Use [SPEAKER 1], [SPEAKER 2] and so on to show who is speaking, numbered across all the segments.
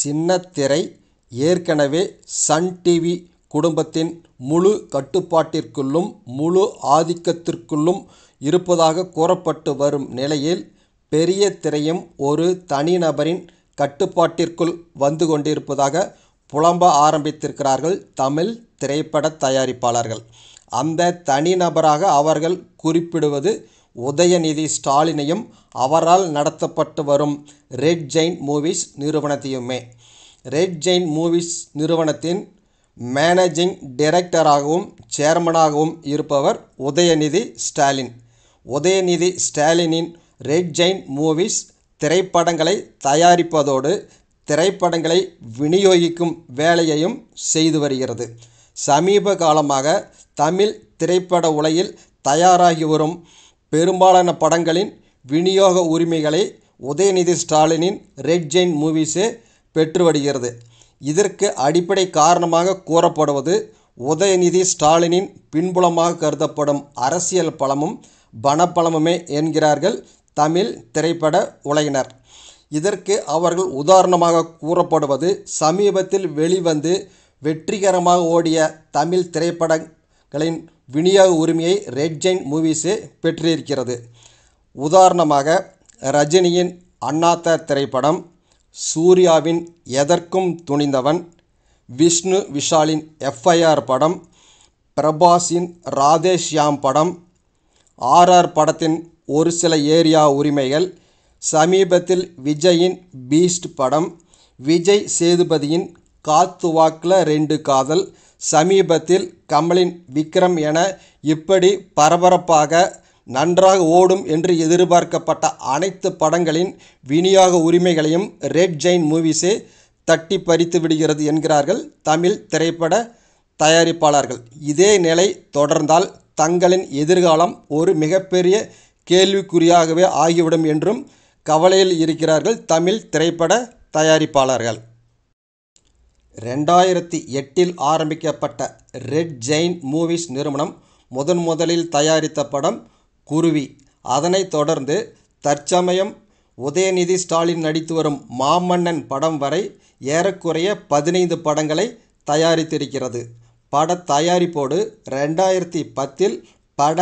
[SPEAKER 1] சின்னத்திரை ஏற்கனவே Sun TV குடும்பத்தின் முழு கட்டுப்பாட்டிற்குள்ளும் முழு ஆதிக்கத்திற்குள்ளும் இருப்பதாக கூறப்பட்டு வரும் நிலையில் பெரிய திரையும் ஒரு தனிநபரின் கட்டுப்பாட்டிற்குள் வந்து கொண்டிருப்பதாக புலம்ப ஆரம்பித்திருக்கிறார்கள் தமிழ் திரைப்பட தயாரிப்பாளர்கள் அந்த தனிநபராக அவர்கள் குறிப்பிடுவது உதயநிதி ஸ்டாலினையும் அவரால் நடத்தப்பட்டு வரும் ரெட் ஜெயின் மூவிஸ் நிறுவனத்தையுமே ரெட் ஜெயின் மூவிஸ் நிறுவனத்தின் மேனேஜிங் டைரக்டராகவும் சேர்மனாகவும் இருப்பவர் உதயநிதி ஸ்டாலின் உதயநிதி ஸ்டாலினின் ரெட் ஜெயின் மூவிஸ் திரைப்படங்களை தயாரிப்பதோடு திரைப்படங்களை விநியோகிக்கும் வேலையையும் செய்து வருகிறது சமீப காலமாக தமிழ் திரைப்பட உலகில் தயாராகி வரும் பெரும்பாலான படங்களின் விநியோக உரிமைகளை உதயநிதி ஸ்டாலினின் ரெட் ஜெயின் மூவிஸே பெற்று வருகிறது இதற்கு அடிப்படை காரணமாக கூறப்படுவது உதயநிதி ஸ்டாலினின் பின்புலமாக கருதப்படும் அரசியல் பலமும் பணப்பலமுமே என்கிறார்கள் தமிழ் திரைப்பட உலகினர் இதற்கு அவர்கள் உதாரணமாக கூறப்படுவது சமீபத்தில் வெளிவந்து வெற்றிகரமாக ஓடிய தமிழ் திரைப்படங்களின் விநியோக உரிமையை ரெட் ஜெயின் மூவிஸே பெற்றிருக்கிறது உதாரணமாக ரஜினியின் அண்ணாத்த திரைப்படம் சூர்யாவின் எதற்கும் துணிந்தவன் விஷ்ணு விஷாலின் எஃப்ஐஆர் படம் பிரபாஸின் ராதேஷ்யாம் படம் ஆர்ஆர் படத்தின் ஒரு சில ஏரியா உரிமைகள் சமீபத்தில் விஜயின் பீஸ்ட் படம் விஜய் சேதுபதியின் காத்துவாக்கில் ரெண்டு காதல் சமீபத்தில் கமலின் விக்ரம் என இப்படி பரபரப்பாக நன்றாக ஓடும் என்று எதிர்பார்க்கப்பட்ட அனைத்து படங்களின் விநியோக உரிமைகளையும் ரெட் ஜெயின் மூவிஸே தட்டி பறித்து விடுகிறது என்கிறார்கள் தமிழ் திரைப்பட தயாரிப்பாளர்கள் இதே நிலை தொடர்ந்தால் தங்களின் எதிர்காலம் ஒரு மிகப்பெரிய கேள்விக்குறியாகவே ஆகிவிடும் என்றும் கவலையில் இருக்கிறார்கள் தமிழ் திரைப்பட தயாரிப்பாளர்கள் ரெண்டாயிரத்தி எட்டில் ஆரம்பிக்கப்பட்ட ரெட் ஜெயின் மூவிஸ் நிறுவனம் முதன் முதலில் தயாரித்த படம் குருவி அதனைத் தொடர்ந்து தற்சமயம் உதயநிதி ஸ்டாலின் நடித்து வரும் மாமன்னன் படம் வரை ஏறக்குறைய பதினைந்து படங்களை தயாரித்திருக்கிறது பட தயாரிப்போடு ரெண்டாயிரத்தி பத்தில் பட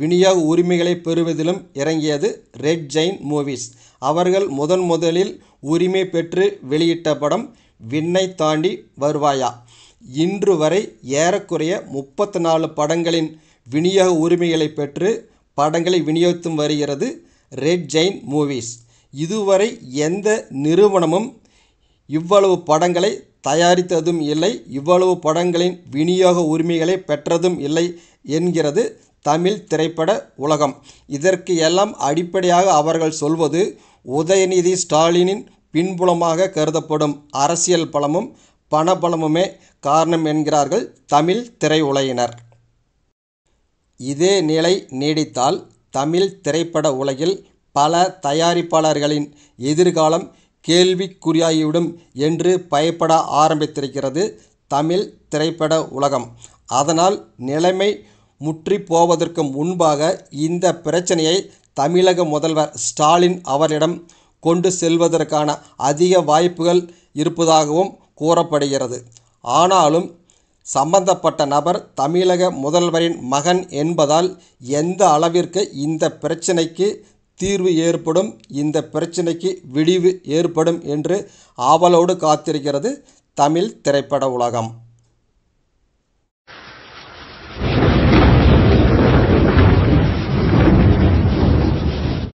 [SPEAKER 1] விநியோக உரிமைகளை பெறுவதிலும் இறங்கியது ரெட் ஜெயின் மூவிஸ் அவர்கள் முதன் முதலில் உரிமை பெற்று வெளியிட்ட படம் விண்ணை தாண்டி வருவாயா இன்று வரை ஏறக்குறைய முப்பத்து நாலு படங்களின் விநியோக உரிமைகளை பெற்று படங்களை விநியோகித்தும் வருகிறது ரெட் ஜெயின் மூவிஸ் இதுவரை எந்த நிறுவனமும் இவ்வளவு படங்களை தயாரித்ததும் இல்லை இவ்வளவு படங்களின் விநியோக உரிமைகளை பெற்றதும் இல்லை என்கிறது தமிழ் திரைப்பட உலகம் இதற்கு எல்லாம் அடிப்படையாக அவர்கள் சொல்வது உதயநிதி ஸ்டாலினின் பின்புலமாக கருதப்படும் அரசியல் பலமும் பணபலமுமே காரணம் என்கிறார்கள் தமிழ் திரையுலகினர் இதே நிலை நீடித்தால் தமிழ் திரைப்பட உலகில் பல தயாரிப்பாளர்களின் எதிர்காலம் கேள்விக்குறியாகிவிடும் என்று பயப்பட ஆரம்பித்திருக்கிறது தமிழ் திரைப்பட உலகம் அதனால் நிலைமை முற்றி போவதற்கு முன்பாக இந்த பிரச்சனையை தமிழக முதல்வர் ஸ்டாலின் அவரிடம் கொண்டு செல்வதற்கான அதிக வாய்ப்புகள் இருப்பதாகவும் கூறப்படுகிறது ஆனாலும் சம்பந்தப்பட்ட நபர் தமிழக முதல்வரின் மகன் என்பதால் எந்த அளவிற்கு இந்த பிரச்சினைக்கு தீர்வு ஏற்படும் இந்த பிரச்சினைக்கு விடிவு ஏற்படும் என்று ஆவலோடு காத்திருக்கிறது தமிழ் திரைப்பட உலகம்